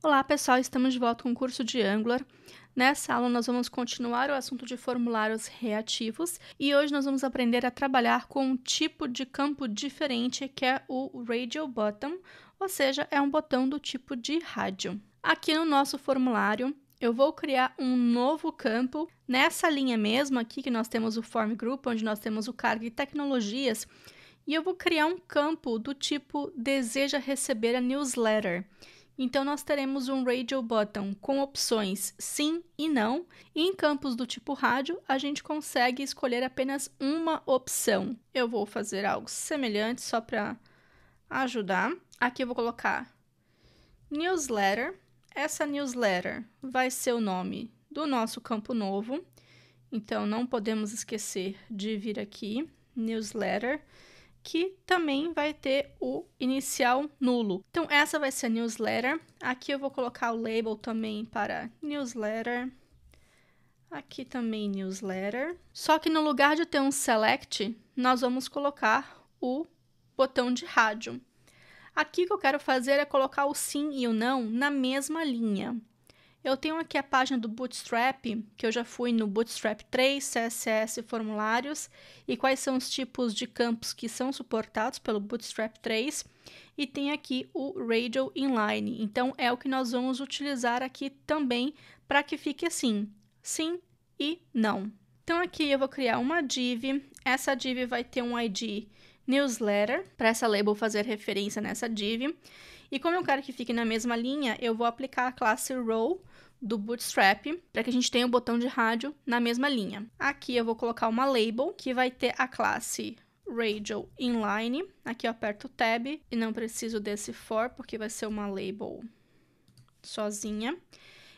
Olá pessoal, estamos de volta com o curso de Angular. Nessa aula nós vamos continuar o assunto de formulários reativos e hoje nós vamos aprender a trabalhar com um tipo de campo diferente que é o radio button, ou seja, é um botão do tipo de rádio. Aqui no nosso formulário eu vou criar um novo campo nessa linha mesmo aqui que nós temos o form group, onde nós temos o cargo e tecnologias e eu vou criar um campo do tipo deseja receber a newsletter. Então, nós teremos um radio button com opções sim e não, e em campos do tipo rádio, a gente consegue escolher apenas uma opção. Eu vou fazer algo semelhante só para ajudar. Aqui eu vou colocar newsletter. Essa newsletter vai ser o nome do nosso campo novo. Então, não podemos esquecer de vir aqui, newsletter que também vai ter o inicial nulo. Então, essa vai ser a newsletter. Aqui eu vou colocar o label também para newsletter. Aqui também newsletter. Só que no lugar de ter um select, nós vamos colocar o botão de rádio. Aqui que eu quero fazer é colocar o sim e o não na mesma linha. Eu tenho aqui a página do Bootstrap, que eu já fui no Bootstrap 3, CSS formulários, e quais são os tipos de campos que são suportados pelo Bootstrap 3. E tem aqui o Radial Inline. Então, é o que nós vamos utilizar aqui também para que fique assim, sim e não. Então, aqui eu vou criar uma div. Essa div vai ter um ID newsletter, para essa label fazer referência nessa div. E como eu quero que fique na mesma linha, eu vou aplicar a classe row do Bootstrap para que a gente tenha o botão de rádio na mesma linha. Aqui eu vou colocar uma label que vai ter a classe radio inline. Aqui eu aperto tab e não preciso desse for porque vai ser uma label sozinha.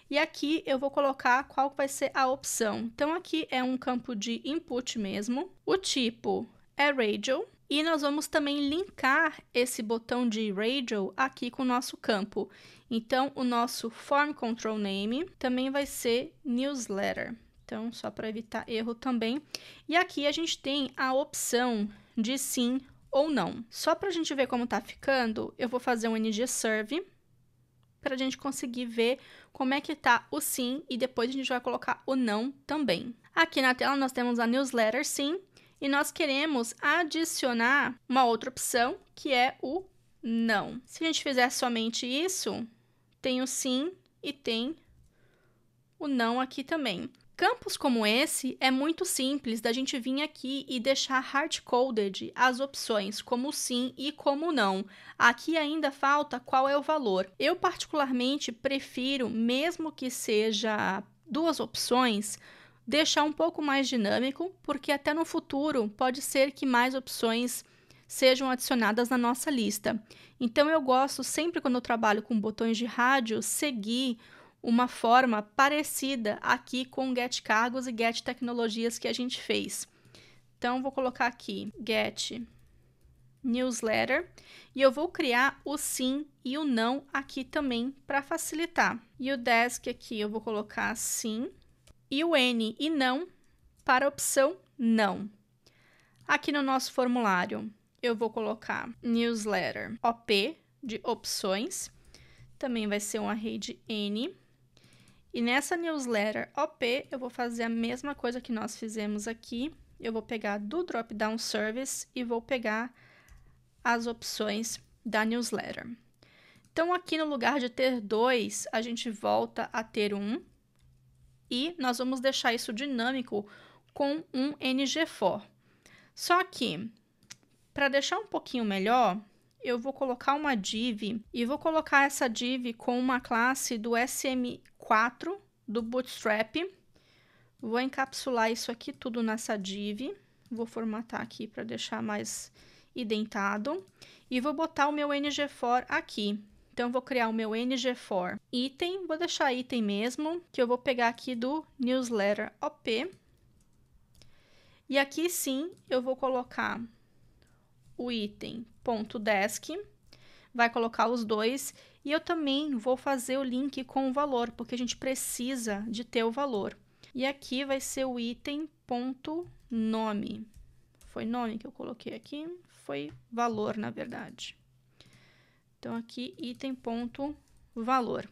E aqui eu vou colocar qual vai ser a opção. Então aqui é um campo de input mesmo. O tipo é radio e nós vamos também linkar esse botão de Radio aqui com o nosso campo. Então, o nosso Form Control Name também vai ser Newsletter. Então, só para evitar erro também. E aqui a gente tem a opção de sim ou não. Só para a gente ver como está ficando, eu vou fazer um ng serve para a gente conseguir ver como é que está o sim e depois a gente vai colocar o não também. Aqui na tela nós temos a newsletter sim e nós queremos adicionar uma outra opção, que é o não. Se a gente fizer somente isso, tem o sim e tem o não aqui também. Campos como esse é muito simples da gente vir aqui e deixar hard-coded as opções como sim e como não. Aqui ainda falta qual é o valor. Eu particularmente prefiro, mesmo que seja duas opções, deixar um pouco mais dinâmico, porque até no futuro pode ser que mais opções sejam adicionadas na nossa lista. Então eu gosto sempre quando eu trabalho com botões de rádio seguir uma forma parecida aqui com get cargos e get tecnologias que a gente fez. Então vou colocar aqui get newsletter e eu vou criar o sim e o não aqui também para facilitar. E o desk aqui eu vou colocar sim e o N e não para a opção não. Aqui no nosso formulário, eu vou colocar newsletter OP de opções, também vai ser um array de N. E nessa newsletter OP, eu vou fazer a mesma coisa que nós fizemos aqui. Eu vou pegar do drop-down service e vou pegar as opções da newsletter. Então, aqui no lugar de ter dois, a gente volta a ter um, e nós vamos deixar isso dinâmico com um ng-for. Só que, para deixar um pouquinho melhor, eu vou colocar uma div e vou colocar essa div com uma classe do SM4 do Bootstrap. Vou encapsular isso aqui tudo nessa div. Vou formatar aqui para deixar mais identado. E vou botar o meu ng-for aqui. Então eu vou criar o meu ng4 item, vou deixar item mesmo, que eu vou pegar aqui do newsletter OP. E aqui sim eu vou colocar o item ponto .desk, vai colocar os dois e eu também vou fazer o link com o valor, porque a gente precisa de ter o valor. E aqui vai ser o item ponto .nome. Foi nome que eu coloquei aqui, foi valor na verdade. Então, aqui, item ponto valor.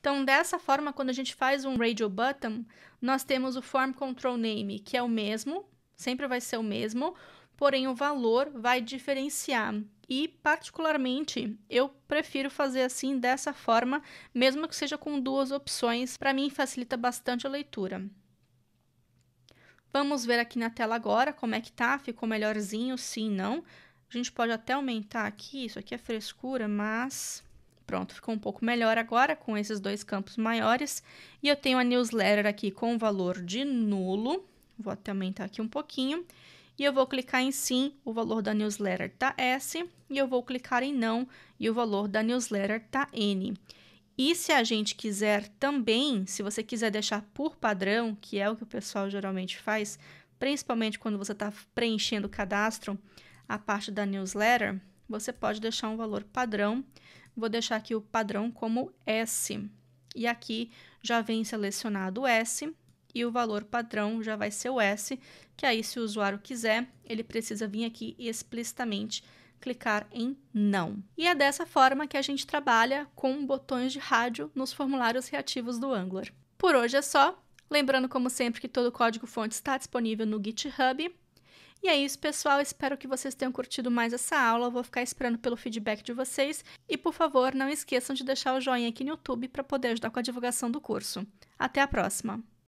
Então, dessa forma, quando a gente faz um radio button, nós temos o form control name, que é o mesmo, sempre vai ser o mesmo, porém o valor vai diferenciar. E, particularmente, eu prefiro fazer assim, dessa forma, mesmo que seja com duas opções, para mim facilita bastante a leitura. Vamos ver aqui na tela agora como é que tá, ficou melhorzinho, sim, não. A gente pode até aumentar aqui, isso aqui é frescura, mas pronto, ficou um pouco melhor agora com esses dois campos maiores. E eu tenho a newsletter aqui com o valor de nulo, vou até aumentar aqui um pouquinho. E eu vou clicar em sim, o valor da newsletter tá S, e eu vou clicar em não, e o valor da newsletter tá N. E se a gente quiser também, se você quiser deixar por padrão, que é o que o pessoal geralmente faz, principalmente quando você está preenchendo o cadastro, a parte da newsletter, você pode deixar um valor padrão. Vou deixar aqui o padrão como S. E aqui já vem selecionado o S e o valor padrão já vai ser o S, que aí se o usuário quiser, ele precisa vir aqui explicitamente clicar em não. E é dessa forma que a gente trabalha com botões de rádio nos formulários reativos do Angular. Por hoje é só. Lembrando, como sempre, que todo o código-fonte está disponível no GitHub e é isso, pessoal. Espero que vocês tenham curtido mais essa aula. vou ficar esperando pelo feedback de vocês. E, por favor, não esqueçam de deixar o joinha aqui no YouTube para poder ajudar com a divulgação do curso. Até a próxima!